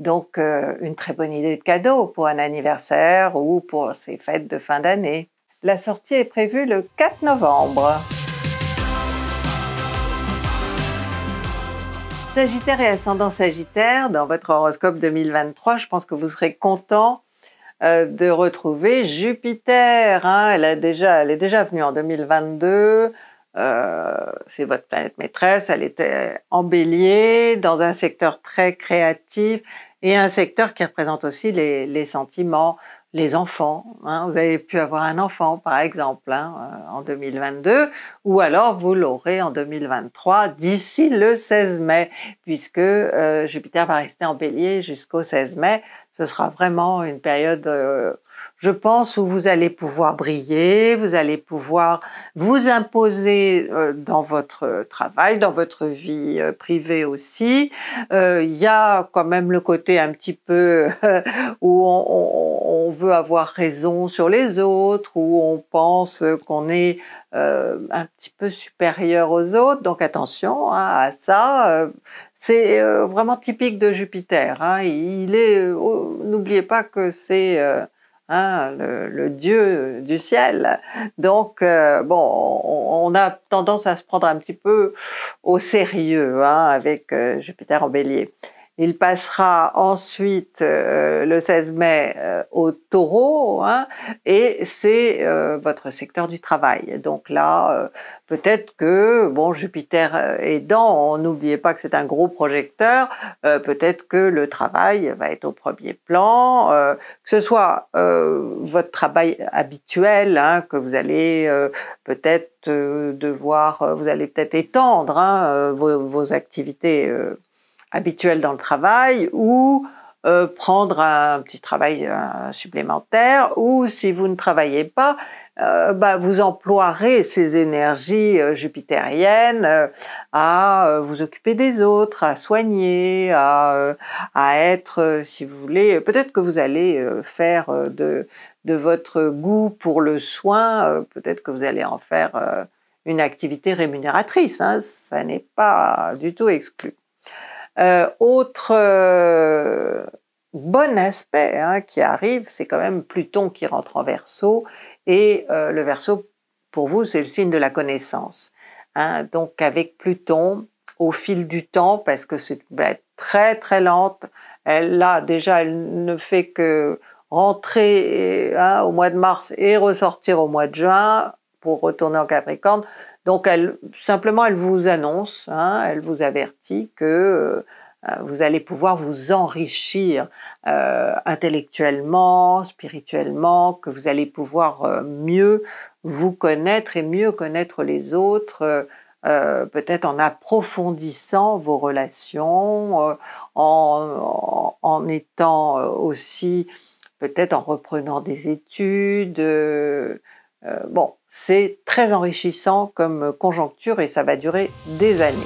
donc, euh, une très bonne idée de cadeau pour un anniversaire ou pour ces fêtes de fin d'année. La sortie est prévue le 4 novembre. Sagittaire et ascendant Sagittaire, dans votre horoscope 2023, je pense que vous serez content euh, de retrouver Jupiter. Hein. elle est déjà venue en 2022. Euh, c'est votre planète maîtresse, elle était en bélier, dans un secteur très créatif et un secteur qui représente aussi les, sentiments, les enfants. Hein. Vous avez pu avoir un enfant, par exemple, hein, euh, en 2022, ou alors vous l'aurez en 2023, d'ici le 16 mai, puisque euh, Jupiter va rester en bélier jusqu'au 16 mai. Ce sera vraiment une période je pense, où vous allez pouvoir briller, vous allez pouvoir vous imposer euh, dans votre travail, dans votre vie euh, privée aussi. Euh, il y a quand même le côté un petit peu où on, veut avoir raison sur les autres, où on pense qu'on est un petit peu supérieur aux autres. Donc attention hein, à ça. c'est vraiment typique de Jupiter. Hein. Il est, oh, n'oubliez pas que c'est Hein, le, Dieu du ciel. Donc, euh, bon, on, a tendance à se prendre un petit peu au sérieux hein, avec euh, Jupiter en bélier. Il passera ensuite euh, le 16 mai euh, au taureau hein, et c'est euh, votre secteur du travail. Donc là, peut-être que, bon, Jupiter aidant, on n'oubliez pas que c'est un gros projecteur, peut-être que le travail va être au premier plan, que ce soit votre travail habituel, hein, que vous allez peut-être devoir, vous allez peut-être étendre hein, vos, activités habituel dans le travail ou euh, prendre un petit travail euh, supplémentaire ou si vous ne travaillez pas, euh, bah, vous emploierez ces énergies jupitériennes à vous occuper des autres, à soigner, à, être, si vous voulez, peut-être que vous allez faire de, votre goût pour le soin, peut-être que vous allez en faire une activité rémunératrice, hein. ça n'est pas du tout exclu. Euh, autre euh, bon aspect hein, qui arrive, c'est quand même Pluton qui rentre en verso, et euh, le verso, pour vous, c'est le signe de la connaissance. Hein. donc avec Pluton, au fil du temps, parce que c'est très très lente, elle, là déjà, elle ne fait que rentrer hein, au mois de mars et ressortir au mois de juin pour retourner en Capricorne. Donc, elle, simplement, elle vous annonce, hein, elle vous avertit que euh, vous allez pouvoir vous enrichir euh, intellectuellement, spirituellement, que vous allez pouvoir euh, mieux vous connaître et mieux connaître les autres. peut-être en approfondissant vos relations, en, en, étant aussi peut-être en reprenant des études, euh, bon, c'est très enrichissant comme conjoncture et ça va durer des années.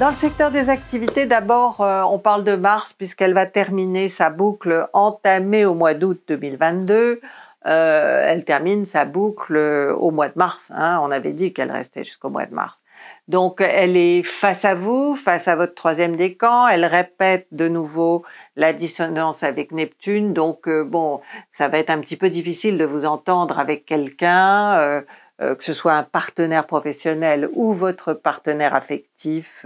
Dans le secteur des activités, d'abord, euh, on parle de Mars puisqu'elle va terminer sa boucle entamée au mois d'août 2022. Euh, elle termine sa boucle au mois de mars. Hein. on avait dit qu'elle restait jusqu'au mois de mars. Donc elle est face à vous, face à votre troisième décan. Elle répète de nouveau la dissonance avec Neptune. Donc, euh, bon, ça va être un petit peu difficile de vous entendre avec quelqu'un, euh, euh, que ce soit un partenaire professionnel ou votre partenaire affectif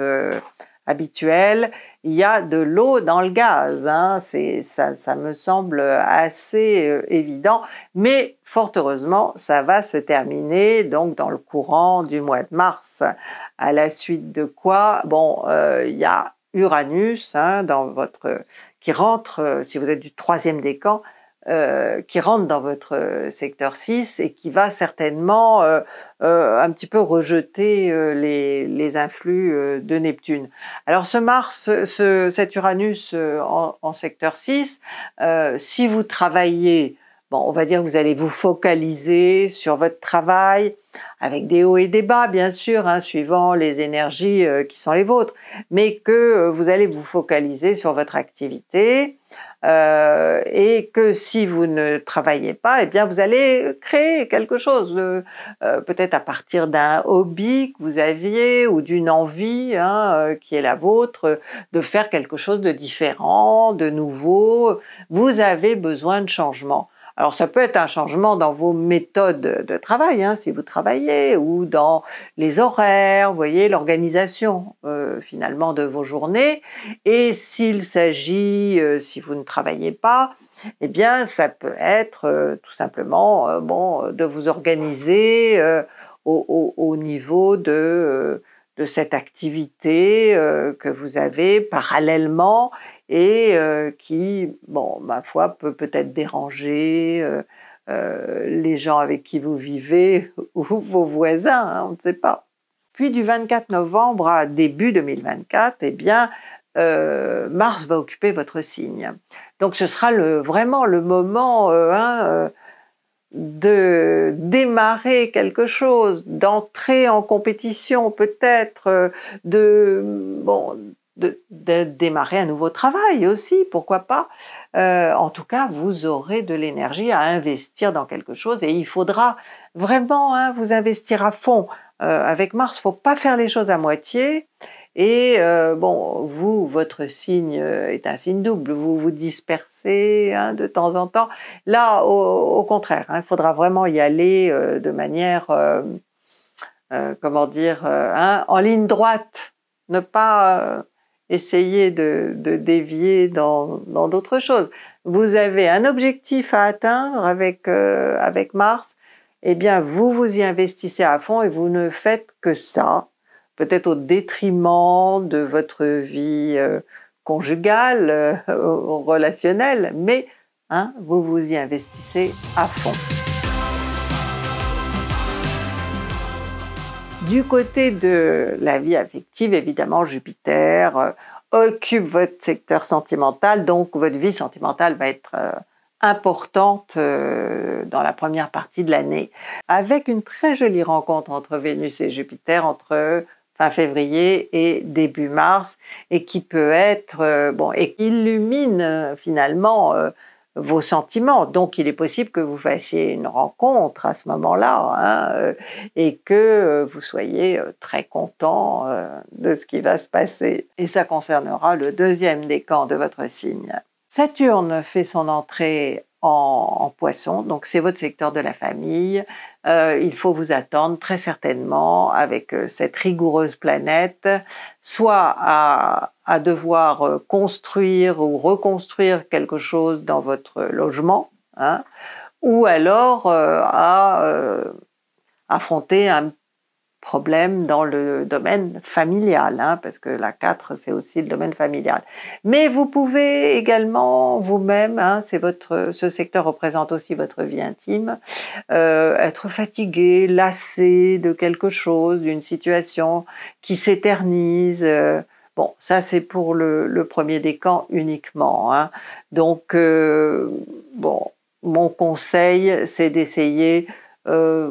habituel. Il y a de l'eau dans le gaz, hein. ça, me semble assez évident. Mais fort heureusement, ça va se terminer donc dans le courant du mois de mars. À la suite de quoi, bon, il y a Uranus hein, dans votre qui rentre, euh, si vous êtes du troisième décan, euh, qui rentre dans votre euh, secteur 6 et qui va certainement euh, un petit peu rejeter les, les, influx de Neptune. Alors ce Mars, ce, cet Uranus en, en, secteur 6, si vous travaillez Bon, on va dire que vous allez vous focaliser sur votre travail, avec des hauts et des bas, bien sûr, hein, suivant les énergies euh, qui sont les vôtres, mais que euh, vous allez vous focaliser sur votre activité euh, et que si vous ne travaillez pas, eh bien, vous allez créer quelque chose, peut-être à partir d'un hobby que vous aviez ou d'une envie hein, qui est la vôtre de faire quelque chose de différent, de nouveau. Vous avez besoin de changement. Alors ça peut être un changement dans vos méthodes de travail, hein, si vous travaillez, ou dans les horaires, vous voyez, l'organisation euh, finalement de vos journées. Et s'il s'agit, euh, si vous ne travaillez pas, eh bien ça peut être euh, tout simplement bon, de vous organiser au, niveau de cette activité que vous avez parallèlement et euh, qui, bon, ma foi, peut peut-être déranger euh, euh, les gens avec qui vous vivez ou vos voisins, hein, on ne sait pas. Puis du 24 novembre à début 2024, eh bien, Mars va occuper votre signe. Donc ce sera le, vraiment le moment hein, de démarrer quelque chose, d'entrer en compétition peut-être, de bon de, de, démarrer un nouveau travail aussi, pourquoi pas. Euh, en tout cas, vous aurez de l'énergie à investir dans quelque chose et il faudra vraiment hein, vous investir à fond. Euh, avec Mars, faut pas faire les choses à moitié. Et euh, bon, vous, votre signe est un signe double, vous vous dispersez hein, de temps en temps. Là, au, contraire, hein, il faudra vraiment y aller de manière, comment dire, hein, en ligne droite, ne pas Essayez de, dévier dans d'autres choses. Vous avez un objectif à atteindre avec, euh, avec Mars, eh bien vous vous y investissez à fond et vous ne faites que ça, peut-être au détriment de votre vie euh, conjugale, euh, relationnelle, mais hein, vous vous y investissez à fond. Du côté de la vie affective, évidemment, Jupiter euh, occupe votre secteur sentimental, donc votre vie sentimentale va être euh, importante euh, dans la première partie de l'année, avec une très jolie rencontre entre Vénus et Jupiter, entre fin février et début mars, et qui peut être, bon, et qui illumine finalement vos sentiments. Donc, il est possible que vous fassiez une rencontre à ce moment-là hein, euh, et que euh, vous soyez euh, très content de ce qui va se passer. Et ça concernera le deuxième décan de votre signe. Saturne fait son entrée en, en poisson, donc c'est votre secteur de la famille. il faut vous attendre très certainement avec cette rigoureuse planète, soit à à devoir euh, construire ou reconstruire quelque chose dans votre logement, hein, ou alors euh, à euh, affronter un problème dans le domaine familial, hein, parce que la 4, c'est aussi le domaine familial. Mais vous pouvez également vous-même, hein, c'est votre, ce secteur représente aussi votre vie intime, être fatigué, lassé de quelque chose, d'une situation qui s'éternise. Bon, ça c'est pour le, le, premier décan uniquement. Hein. Donc, euh, bon, mon conseil, c'est d'essayer euh,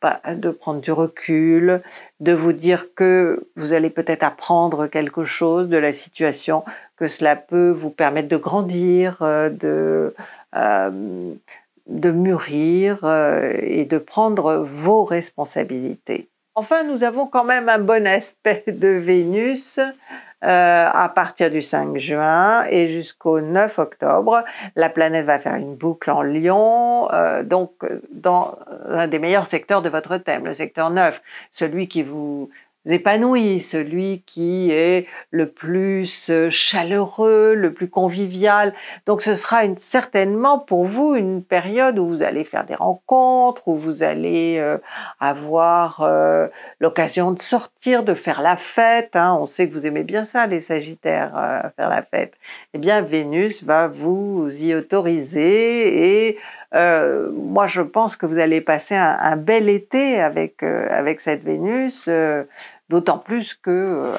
bah, de prendre du recul, de vous dire que vous allez peut-être apprendre quelque chose de la situation, que cela peut vous permettre de grandir, euh, de mûrir et de prendre vos responsabilités. Enfin, nous avons quand même un bon aspect de Vénus. Euh, à partir du 5 juin et jusqu'au 9 octobre. La planète va faire une boucle en Lion, euh, donc euh, dans un des meilleurs secteurs de votre thème, le secteur 9, celui qui vous épanouis, celui qui est le plus euh, chaleureux, le plus convivial. Donc ce sera une, certainement pour vous une période où vous allez faire des rencontres, où vous allez euh, avoir euh, l'occasion de sortir, de faire la fête. Hein. On sait que vous aimez bien ça, les Sagittaires, faire la fête. Eh bien, Vénus va vous y autoriser et moi, je pense que vous allez passer un, un bel été avec, avec cette Vénus. D'autant plus que euh,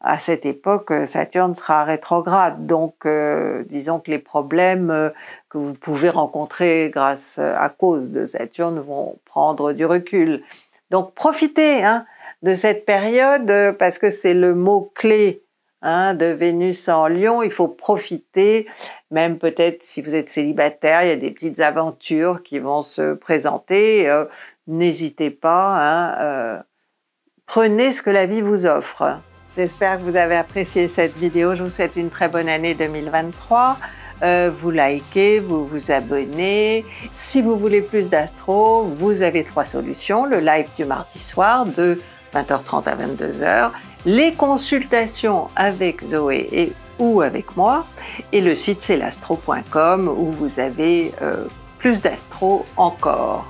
à, cette époque, euh, Saturne sera rétrograde. Donc, euh, disons que les problèmes que vous pouvez rencontrer grâce à cause de Saturne vont prendre du recul. Donc, profitez hein, de cette période parce que c'est le mot clé hein, de Vénus en Lion, il faut profiter, même peut-être si vous êtes célibataire, il y a des petites aventures qui vont se présenter, n'hésitez pas hein, Prenez ce que la vie vous offre. J'espère que vous avez apprécié cette vidéo. Je vous souhaite une très bonne année 2023. Euh, vous likez, vous vous abonnez. Si vous voulez plus d'astro, vous avez trois solutions. Le live du mardi soir de 20h30 à 22h, les consultations avec Zoé et ou avec moi, et le site c'est l'astro.com où vous avez euh, plus d'astro encore.